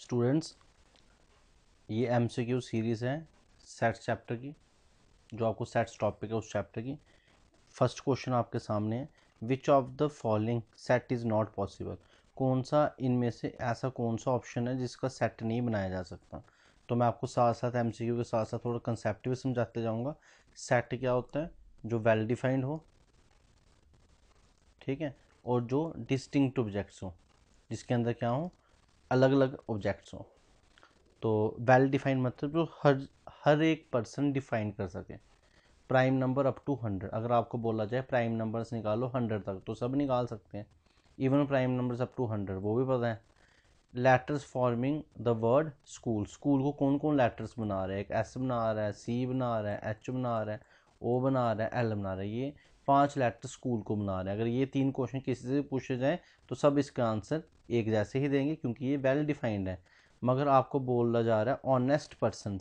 students ये M C Q series है sets chapter की जो आपको सेट्स टॉपिक है उस चैप्टर की फर्स्ट क्वेश्चन आपके सामने है which of the following set is not possible कौन सा इनमें से ऐसा कौन सा ऑप्शन है जिसका सेट नहीं बनाया जा सकता तो मैं आपको साथ साथ एम सी क्यू के साथ साथ थोड़ा कंसेप्ट भी समझाते जाऊँगा सेट क्या होता है जो वेल डिफाइंड हो ठीक है और जो डिस्टिंक्ट ऑब्जेक्ट्स हों जिसके अंदर क्या हो अलग अलग ऑब्जेक्ट्स हों तो वेल डिफाइंड मतलब जो हर हर एक पर्सन डिफाइन कर सके prime number up to hundred अगर आपको बोला जाए प्राइम नंबर्स निकालो हंड्रेड तक तो सब निकाल सकते हैं even prime numbers up to hundred वो भी पता है letters forming the word school school को कौन कौन लेटर्स बना रहा है एक एस बना रहा है सी बना रहा है एच बना रहा है ओ बना रहा है एल बना रहा है ये पांच लेटर स्कूल को बना रहे हैं अगर ये तीन क्वेश्चन किसी से पूछे जाएँ तो सब इसका आंसर एक जैसे ही देंगे क्योंकि ये वेल डिफाइंड है मगर आपको बोला जा रहा है ऑनेस्ट पर्सन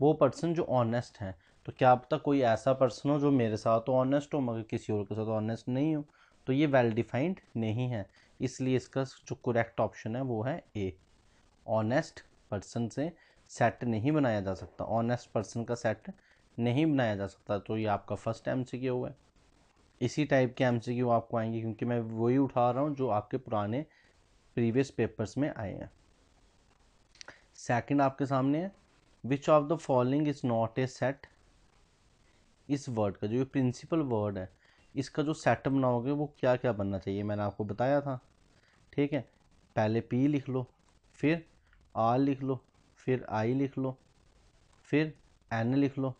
वो पर्सन जो ऑनेस्ट हैं तो क्या तक कोई ऐसा पर्सन हो जो मेरे साथ तो ऑनेस्ट हो मगर किसी और के साथ ऑनेस्ट नहीं हो तो ये वेल डिफाइंड नहीं है इसलिए इसका जो करेक्ट ऑप्शन है वो है ए ऑनेस्ट पर्सन से सेट नहीं बनाया जा सकता ऑनेस्ट पर्सन का सेट नहीं बनाया जा सकता तो ये आपका फर्स्ट एम सी क्यू है इसी टाइप के एम सी क्यू आपको आएंगे क्योंकि मैं वही उठा रहा हूँ जो आपके पुराने प्रीवियस पेपर्स में आए हैं सेकेंड आपके सामने है which of the following is not a set इस वर्ड का जो ये प्रिंसिपल वर्ड है इसका जो सेट बनाओगे वो क्या क्या बनना चाहिए मैंने आपको बताया था ठीक है पहले पी लिख लो फिर आर लिख लो फिर आई लिख लो फिर एन लिख लो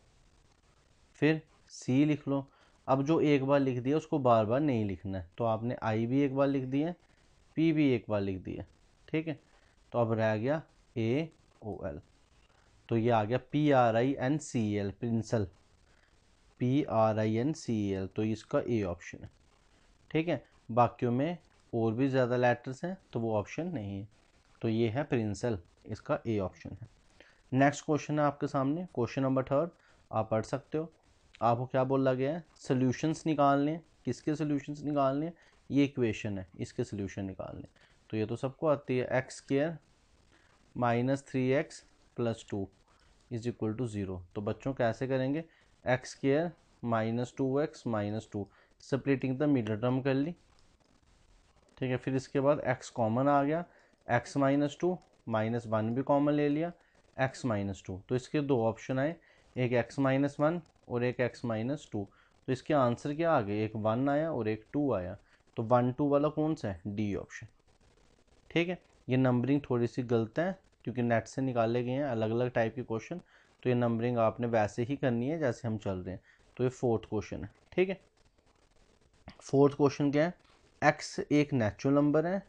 फिर सी लिख लो अब जो एक बार लिख दिया उसको बार बार नहीं लिखना है तो आपने आई भी एक बार लिख दिया पी भी एक बार लिख दिया ठीक है तो अब रह गया ए ओ एल तो ये आ गया P R I N C L principal P R I N C L तो इसका ए ऑप्शन है ठीक है बाकियों में और भी ज़्यादा लेटर्स हैं तो वो ऑप्शन नहीं है तो ये है प्रिंसल इसका ए ऑप्शन है नेक्स्ट क्वेश्चन है आपके सामने क्वेश्चन नंबर थर्ड आप पढ़ सकते हो आपको क्या बोला गया है सोल्यूशंस निकालने किसके सोल्यूशंस निकालने ये इक्वेशन है इसके सोल्यूशन निकालने तो ये तो सबको आती है x square minus three x plus two is equal to zero तो बच्चों कैसे करेंगे x square minus two x minus two splitting the middle term कर ली ठीक है फिर इसके बाद एक्स कॉमन आ गया x minus two minus one भी कॉमन ले लिया एक्स माइनस टू तो इसके दो ऑप्शन आए एक एक्स माइनस वन और एक एक्स माइनस टू तो इसके आंसर क्या आ गए एक वन आया और एक टू आया तो वन टू वाला कौन सा है डी ऑप्शन ठीक है ये नंबरिंग थोड़ी सी गलत है क्योंकि नेट से निकाले गए हैं अलग अलग टाइप के क्वेश्चन तो ये नंबरिंग आपने वैसे ही करनी है जैसे हम चल रहे हैं तो ये फोर्थ क्वेश्चन है ठीक है फोर्थ क्वेश्चन क्या है एक्स एक नेचुरल नंबर है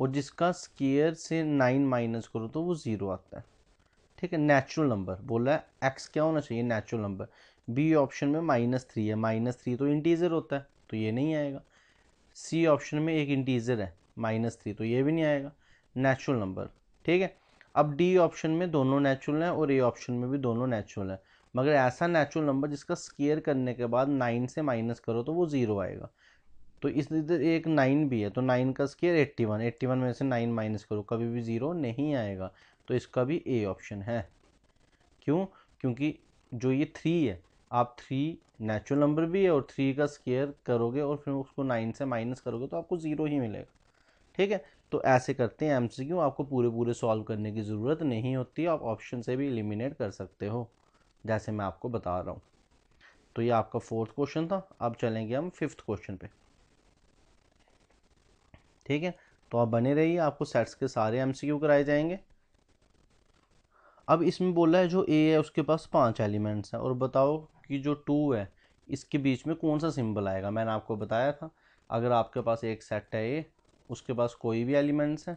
और जिसका स्केयर से नाइन माइनस करो तो वो ज़ीरो आता है ठीक है नेचुरल नंबर बोला है एक्स क्या होना चाहिए नेचुरल नंबर बी ऑप्शन में माइनस थ्री है माइनस थ्री तो इंटीज़र होता है तो ये नहीं आएगा सी ऑप्शन में एक इंटीज़र है माइनस थ्री तो ये भी नहीं आएगा नेचुरल नंबर ठीक है अब डी ऑप्शन में दोनों नेचुरल हैं और ए ऑप्शन में भी दोनों नेचुरल हैं मगर ऐसा नेचुरल नंबर जिसका स्केयर करने के बाद नाइन से माइनस करो तो वो ज़ीरो आएगा तो इस इधर एक नाइन भी है तो नाइन का square eighty one eighty one में से नाइन माइनस करो कभी भी ज़ीरो नहीं आएगा तो इसका भी ए ऑप्शन है क्यों क्योंकि जो ये थ्री है आप थ्री नेचुरल नंबर भी है और थ्री का स्केयर करोगे और फिर उसको नाइन से माइनस करोगे तो आपको ज़ीरो ही मिलेगा ठीक है तो ऐसे करते हैं एमसीक्यू आपको पूरे पूरे सॉल्व करने की ज़रूरत नहीं होती आप ऑप्शन से भी एलिमिनेट कर सकते हो जैसे मैं आपको बता रहा हूँ तो ये आपका फोर्थ क्वेश्चन था अब चलेंगे हम फिफ्थ क्वेश्चन पे ठीक है तो आप बने रहिए आपको सेट्स के सारे एमसीक्यू कराए जाएंगे अब इसमें बोला है जो ए है उसके पास पांच एलिमेंट्स हैं और बताओ कि जो टू है इसके बीच में कौन सा सिंबल आएगा मैंने आपको बताया था अगर आपके पास एक सेट है ए उसके पास कोई भी एलिमेंट्स है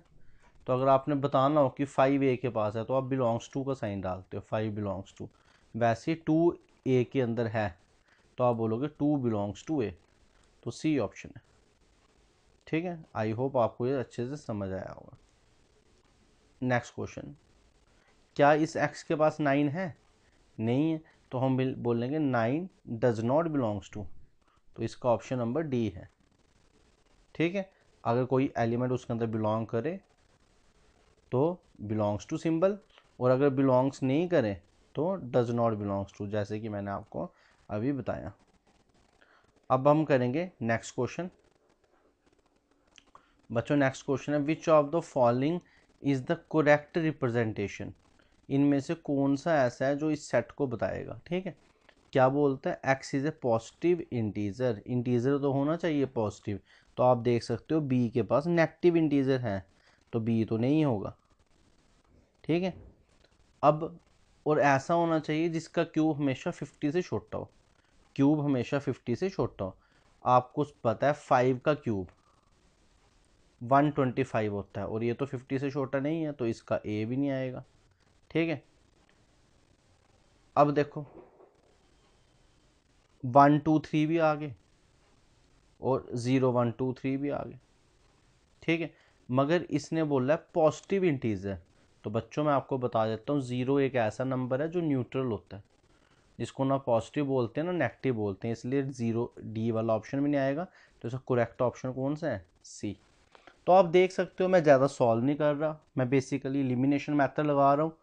तो अगर आपने बताना हो कि फाइव ए के पास है तो आप बिलोंग्स टू का साइन डालते हो फाइव बिलोंग्स टू वैसे टू ए के अंदर है तो आप बोलोगे टू बिलोंग्स टू ए तो सी ऑप्शन है ठीक है आई होप आपको ये अच्छे से समझ आया होगा नेक्स्ट क्वेश्चन क्या इस एक्स के पास नाइन है नहीं है तो हम बोलेंगे nine does not belongs to तो इसका ऑप्शन नंबर डी है ठीक है अगर कोई एलिमेंट उसके अंदर बिलोंग करे तो बिलोंग्स टू सिंबल और अगर बिलोंग्स नहीं करे तो डज नॉट बिलोंग्स टू जैसे कि मैंने आपको अभी बताया अब हम करेंगे नेक्स्ट क्वेश्चन बच्चों नेक्स्ट क्वेश्चन है which of the following is the correct representation इनमें से कौन सा ऐसा है जो इस सेट को बताएगा ठीक है क्या बोलते हैं x is a positive integer integer तो होना चाहिए पॉजिटिव तो आप देख सकते हो बी के पास नेगेटिव इंटीज़र है तो बी तो नहीं होगा ठीक है अब और ऐसा होना चाहिए जिसका क्यूब हमेशा फिफ्टी से छोटा हो क्यूब हमेशा फिफ्टी से छोटा हो आपको पता है फाइव का क्यूब वन ट्वेंटी फाइव होता है और ये तो फिफ्टी से छोटा नहीं है तो इसका ए भी नहीं आएगा ठीक है अब देखो वन टू थ्री भी आ गए और ज़ीरो वन टू थ्री भी आ गए ठीक है मगर इसने बोला है पॉजिटिव इंटीजर तो बच्चों मैं आपको बता देता हूँ ज़ीरो एक ऐसा नंबर है जो न्यूट्रल होता है जिसको ना पॉजिटिव बोलते हैं ना नेगेटिव बोलते हैं इसलिए ज़ीरो डी वाला ऑप्शन भी नहीं आएगा तो इसका करेक्ट ऑप्शन कौन सा है सी तो आप देख सकते हो मैं ज़्यादा सॉल्व नहीं कर रहा मैं बेसिकली एलिमिनेशन मैथड लगा रहा हूँ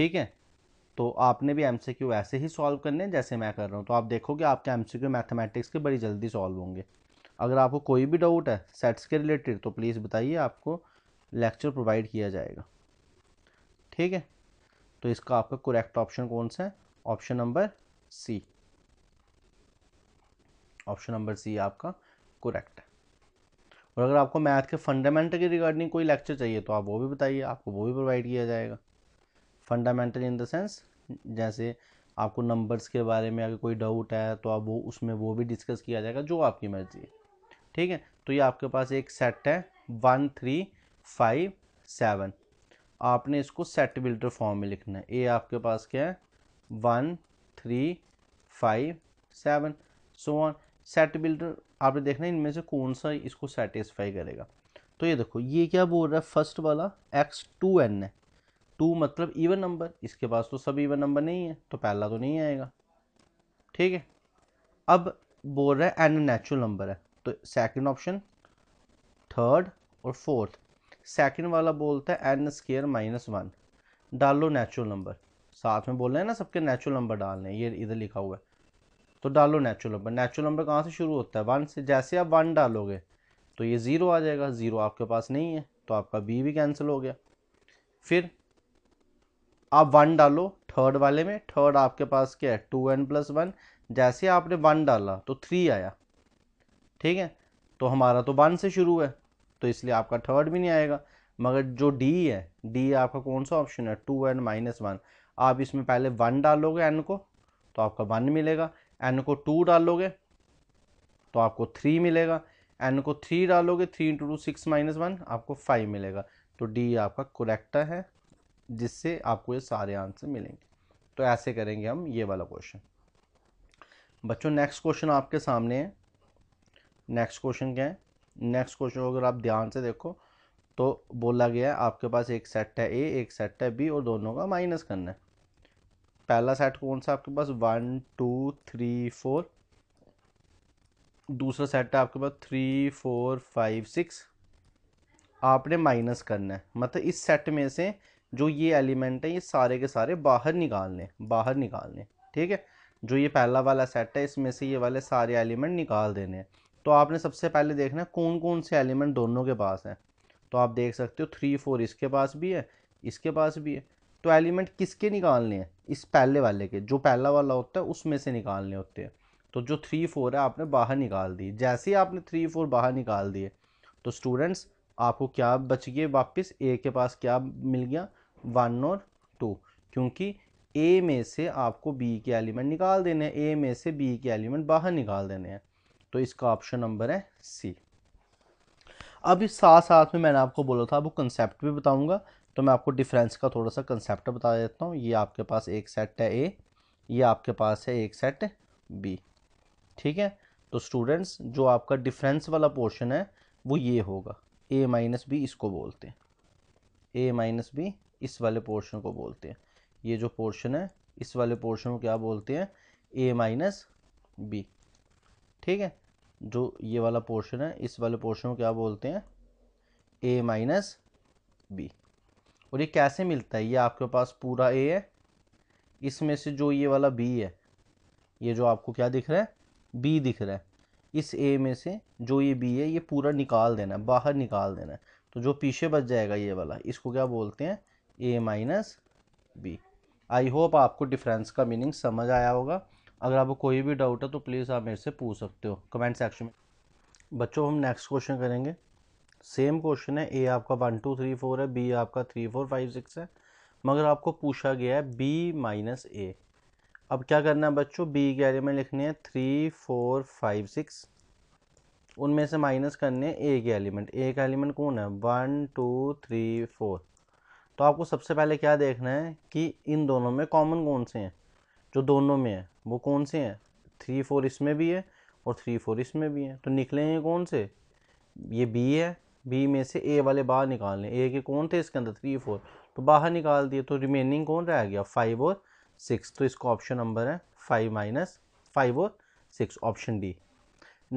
ठीक है तो आपने भी क्यू ऐसे ही सॉल्व करने हैं जैसे मैं कर रहा हूँ तो आप देखोगे आपके क्यू मैथमेटिक्स के बड़ी जल्दी सॉल्व होंगे अगर आपको कोई भी डाउट है सेट्स के रिलेटेड तो प्लीज़ बताइए आपको लेक्चर प्रोवाइड किया जाएगा ठीक है तो इसका आपका करेक्ट ऑप्शन कौन सा है option number C option number C आपका करेक्ट है और अगर आपको मैथ के फंडामेंटल के रिगार्डिंग कोई लेक्चर चाहिए तो आप वो भी बताइए आपको वो भी प्रोवाइड किया जाएगा फंडामेंटल इन द सेंस जैसे आपको नंबर्स के बारे में अगर कोई डाउट है तो आप वो उसमें वो भी डिस्कस किया जाएगा जो आपकी मर्जी है ठीक है तो ये आपके पास एक सेट है वन थ्री फाइव सेवन आपने इसको सेट बिल्डर फॉर्म में लिखना है ए आपके पास क्या है one three five seven so one set builder आपने देखना है इनमें से कौन सा इसको सेटिस्फाई करेगा तो ये देखो ये क्या बोल रहा है फर्स्ट वाला एक्स टू एन है टू मतलब इवन नंबर इसके पास तो सब इवन नंबर नहीं है तो पहला तो नहीं आएगा ठीक है अब बोल रहा है एन नेचुरल नंबर है तो सेकंड ऑप्शन थर्ड और फोर्थ सेकंड वाला बोलता है एन स्केयर माइनस वन डाल लो नेचुरल नंबर साथ में बोल रहे हैं ना सबके नेचुरल नंबर डालने ये इधर लिखा हुआ है तो डालो नेचुरल नंबर नेचुरल नंबर कहाँ से शुरू होता है वन से जैसे आप वन डालोगे तो ये ज़ीरो आ जाएगा ज़ीरो आपके पास नहीं है तो आपका बी भी कैंसिल हो गया फिर आप वन डालो थर्ड वाले में थर्ड आपके पास क्या है टू एन प्लस वन जैसे आपने वन डाला तो थ्री आया ठीक है तो हमारा तो वन से शुरू है तो इसलिए आपका थर्ड भी नहीं आएगा मगर जो डी है डी आपका कौन सा ऑप्शन है टू एन माइनस वन आप इसमें पहले वन डालोगे एन को तो आपका वन मिलेगा एन को टू डालोगे तो आपको थ्री मिलेगा एन को थ्री डालोगे three into two six minus one आपको फाइव मिलेगा तो डी आपका करेक्ट है जिससे आपको ये सारे आंसर मिलेंगे तो ऐसे करेंगे हम ये वाला क्वेश्चन बच्चों नेक्स्ट क्वेश्चन आपके सामने है नेक्स्ट क्वेश्चन क्या है नेक्स्ट क्वेश्चन अगर आप ध्यान से देखो तो बोला गया है आपके पास एक सेट है ए एक सेट है बी और दोनों का माइनस करना है पहला सेट कौन सा आपके पास वन टू थ्री फोर दूसरा सेट है आपके पास थ्री फोर फाइव सिक्स आपने माइनस करना है मतलब इस सेट में से जो ये एलिमेंट हैं ये सारे के सारे बाहर निकालने बाहर निकालने ठीक है जो ये पहला वाला सेट है इसमें से ये वाले सारे एलिमेंट निकाल देने हैं तो आपने सबसे पहले देखना है कौन कौन से एलिमेंट दोनों के पास हैं तो आप देख सकते हो थ्री फोर इसके पास भी है इसके पास भी है तो एलिमेंट किसके निकालने हैं इस पहले वाले के जो पहला वाला होता है उसमें से निकालने होते हैं तो जो थ्री फोर है आपने बाहर निकाल दिए जैसे ही आपने थ्री फोर बाहर निकाल दिए तो स्टूडेंट्स आपको क्या बच गए वापस ए के पास क्या मिल गया वन और टू क्योंकि ए में से आपको बी के एलिमेंट निकाल देने हैं ए में से बी के एलिमेंट बाहर निकाल देने हैं तो इसका ऑप्शन नंबर है सी अब इस साथ साथ में मैंने आपको बोला था वो कंसेप्ट भी बताऊंगा तो मैं आपको डिफरेंस का थोड़ा सा कंसेप्ट बता देता हूँ ये आपके पास एक सेट है ए ये आपके पास है एक सेट बी ठीक है तो स्टूडेंट्स जो आपका डिफरेंस वाला पोर्शन है वो ये होगा ए माइनस बी इसको बोलते हैं ए माइनस बी इस वाले पोर्शन को बोलते हैं ये जो पोर्शन है इस वाले पोर्शन को क्या बोलते हैं ए माइनस बी ठीक है जो ये वाला पोर्शन है इस वाले पोर्शन को क्या बोलते हैं ए माइनस बी और ये कैसे मिलता है ये आपके पास पूरा ए है इसमें से जो ये वाला बी है ये जो आपको क्या दिख रहा है बी दिख रहा है इस ए में से जो ये बी है ये पूरा निकाल देना है बाहर निकाल देना है तो जो पीछे बच जाएगा ये वाला इसको क्या बोलते हैं A minus B I hope आपको डिफरेंस का मीनिंग समझ आया होगा अगर आपको कोई भी डाउट है तो प्लीज़ आप मेरे से पूछ सकते हो कमेंट सेक्शन में बच्चों हम नेक्स्ट क्वेश्चन करेंगे सेम क्वेश्चन है ए आपका वन टू थ्री फोर है बी आपका थ्री फोर फाइव सिक्स है मगर आपको पूछा गया है बी माइनस ए अब क्या करना है बच्चों बी के एरिया में लिखने हैं थ्री फोर फाइव सिक्स उनमें से माइनस करने हैं ए के एलिमेंट ए का एलिमेंट कौन है वन टू थ्री फोर तो आपको सबसे पहले क्या देखना है कि इन दोनों में कॉमन कौन से हैं जो दोनों में है वो कौन से हैं थ्री फोर इसमें भी है और थ्री फोर इसमें भी है तो निकले हैं कौन से ये बी है बी में से ए वाले बाहर निकाल लें ए के कौन थे इसके अंदर थ्री फोर तो बाहर निकाल दिए तो रिमेनिंग कौन रह गया फाइव और सिक्स तो इसका ऑप्शन नंबर है फाइव माइनस फाइव और six option D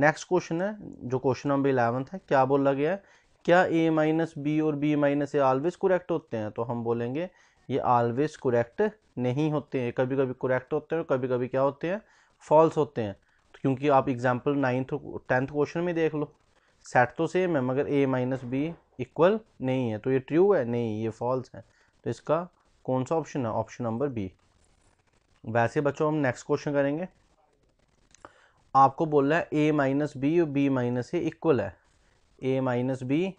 next question है जो क्वेश्चन नंबर इलेवंथ है क्या बोला गया है क्या ए माइनस बी और B minus A always correct होते हैं तो हम बोलेंगे ये ऑलवेज करेक्ट नहीं होते हैं कभी कभी करेक्ट होते हैं कभी कभी क्या होते हैं फॉल्स होते हैं तो क्योंकि आप एग्जाम्पल नाइन्थ टेंथ क्वेश्चन में देख लो सेट तो सेम है मगर ए माइनस बी इक्वल नहीं है तो ये ट्रू है नहीं ये फॉल्स है तो इसका कौन सा ऑप्शन है ऑप्शन नंबर बी वैसे बच्चों हम नेक्स्ट क्वेश्चन करेंगे आपको बोल रहा है ए माइनस बी और बी माइनस ए इक्वल है ए माइनस बी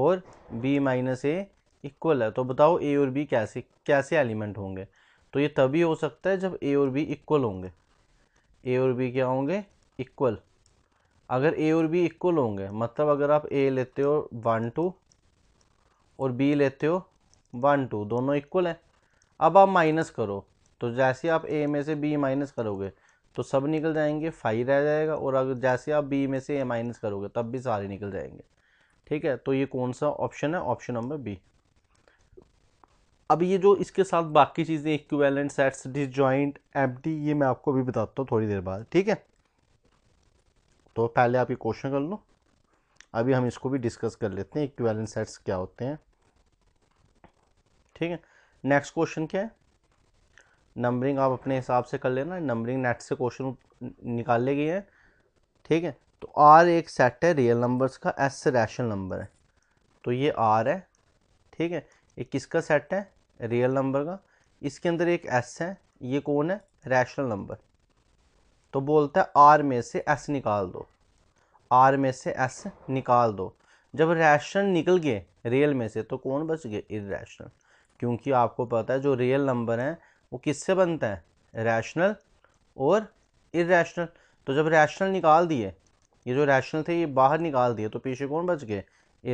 और बी माइनस ए इक्वल है तो बताओ ए और बी कैसे कैसे एलिमेंट होंगे तो ये तभी हो सकता है जब ए और बी इक्वल होंगे ए और बी क्या होंगे इक्वल अगर ए और बी इक्वल होंगे मतलब अगर आप ए लेते हो वन टू और बी लेते हो वन टू दोनों इक्वल हैं अब आप माइनस करो तो जैसे आप ए में से बी माइनस करोगे तो सब निकल जाएंगे फाइव रह जाएगा और अगर जैसे आप बी में से ए माइनस करोगे तब भी सारे निकल जाएंगे ठीक है तो ये कौन सा ऑप्शन है ऑप्शन नंबर बी अब ये जो इसके साथ बाकी चीज़ें इक्वेलेंट सेट्स डिसजॉइंट एम्प्टी ये मैं आपको अभी बताता हूँ थोड़ी देर बाद ठीक है तो पहले आप ये क्वेश्चन कर लो अभी हम इसको भी डिस्कस कर लेते हैं इक्वेलेंट सेट्स क्या होते हैं ठीक है नेक्स्ट क्वेश्चन क्या है नंबरिंग आप अपने हिसाब से कर लेना नंबरिंग नेट से क्वेश्चन निकाले गए हैं ठीक है तो आर एक सेट है रियल नंबर्स का एस रैशनल नंबर है तो ये आर है ठीक है ये किसका सेट है रियल नंबर का इसके अंदर एक एस है ये कौन है रैशनल नंबर तो बोलता है आर में से एस निकाल दो आर में से एस निकाल दो जब रैशनल निकल गए रियल में से तो कौन बच गए इरेशनल क्योंकि आपको पता है जो रियल नंबर हैं वो किससे बनता है रैशनल और इरेशनल तो जब रैशनल निकाल दिए ये जो रैशनल थे ये बाहर निकाल दिए तो पीछे कौन बच गए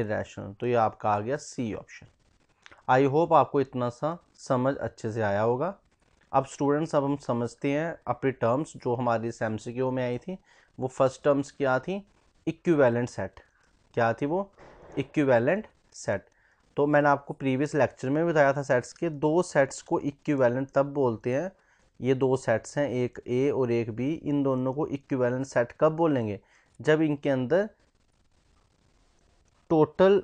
इरेशनल तो ये आपका आ गया सी ऑप्शन आई होप आपको इतना सा समझ अच्छे से आया होगा अब स्टूडेंट्स अब हम समझते हैं अपनी टर्म्स जो हमारी इस में आई थी वो फर्स्ट टर्म्स क्या थी इक्विवेलेंट सेट क्या थी वो इक्वेलेंट सेट तो मैंने आपको प्रीवियस लेक्चर में बताया था सेट्स के दो सेट्स को इक्विवेलेंट तब बोलते हैं ये दो सेट्स हैं एक ए और एक बी इन दोनों को इक्विवेलेंट सेट कब बोलेंगे जब इनके अंदर total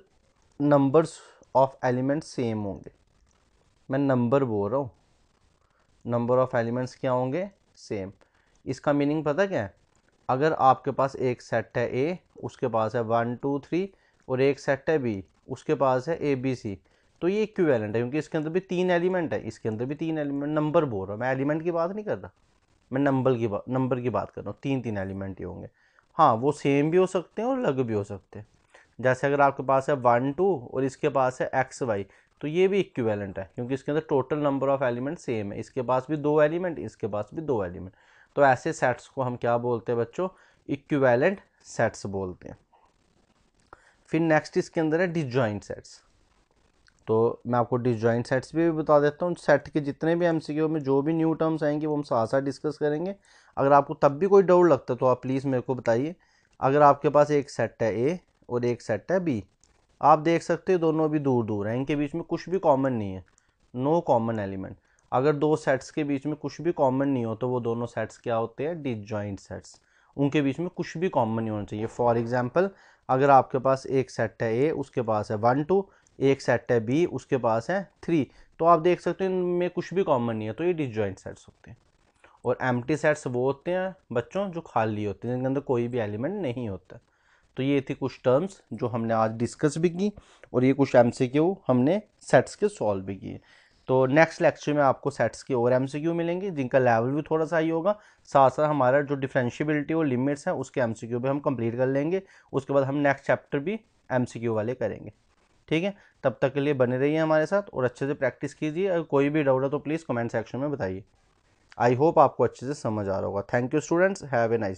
numbers of element same होंगे मैं नंबर बोल रहा हूँ नंबर ऑफ एलिमेंट्स क्या होंगे सेम इसका मीनिंग पता क्या है अगर आपके पास एक सेट है ए उसके पास है वन टू थ्री और एक सेट है बी उसके पास है ए बी सी तो ये इक्विवेलेंट है क्योंकि इसके अंदर भी तीन एलिमेंट है इसके अंदर भी तीन एलिमेंट नंबर बोल रहा हूँ मैं एलिमेंट की बात नहीं कर रहा मैं नंबर की बात नंबर की बात कर रहा हूँ तीन तीन एलिमेंट ही होंगे हाँ वो सेम भी हो सकते हैं और अलग भी हो सकते हैं जैसे अगर आपके पास है वन टू और इसके पास है एक्स वाई तो ये भी इक्विवेलेंट है क्योंकि इसके अंदर total number of element same है इसके पास भी दो एलिमेंट इसके पास भी दो एलिमेंट तो ऐसे सेट्स को हम क्या बोलते हैं बच्चों इक्विवेलेंट सेट्स बोलते हैं फिर नेक्स्ट इसके अंदर है डिजॉइंट सेट्स तो मैं आपको डिजॉइंट सेट्स भी बता देता हूँ सेट के जितने भी एम में जो भी न्यू टर्म्स आएंगे वो हम साथ साथ डिस्कस करेंगे अगर आपको तब भी कोई डाउट लगता है तो आप प्लीज़ मेरे को बताइए अगर आपके पास एक सेट है ए और एक सेट है बी आप देख सकते हो दोनों अभी दूर दूर हैं इनके बीच में कुछ भी कॉमन नहीं है नो कॉमन एलिमेंट अगर दो सेट्स के बीच में कुछ भी कॉमन नहीं हो तो वो दोनों सेट्स क्या होते हैं डिजॉइंट सेट्स उनके बीच में कुछ भी कॉमन नहीं होना चाहिए फॉर एग्जाम्पल अगर आपके पास एक सेट है ए उसके पास है वन टू एक सेट है बी उसके पास है थ्री तो आप देख सकते हैं इनमें कुछ भी कॉमन नहीं है तो ये डिसजॉइंट सेट्स होते हैं और एम सेट्स वो होते हैं बच्चों जो खाली होते हैं जिनके अंदर कोई भी एलिमेंट नहीं होता तो ये थी कुछ टर्म्स जो हमने आज डिस्कस भी की और ये कुछ एम हमने सेट्स के सॉल्व भी किए तो नेक्स्ट लेक्चर में आपको सेट्स के और एम सी क्यू मिलेंगे जिनका लेवल भी थोड़ा सा हाई होगा साथ साथ हमारा जो डिफ्रेंशियबिलिटी और लिमिट्स हैं उसके एम सी क्यू भी हम कंप्लीट कर लेंगे उसके बाद हम नेक्स्ट चैप्टर भी एम सी क्यू वाले करेंगे ठीक है तब तक के लिए बने रहिए हमारे साथ और अच्छे से प्रैक्टिस कीजिए अगर कोई भी डाउट है तो प्लीज़ कमेंट सेक्शन में बताइए आई होप आपको अच्छे से समझ आ रहा होगा thank you students have a nice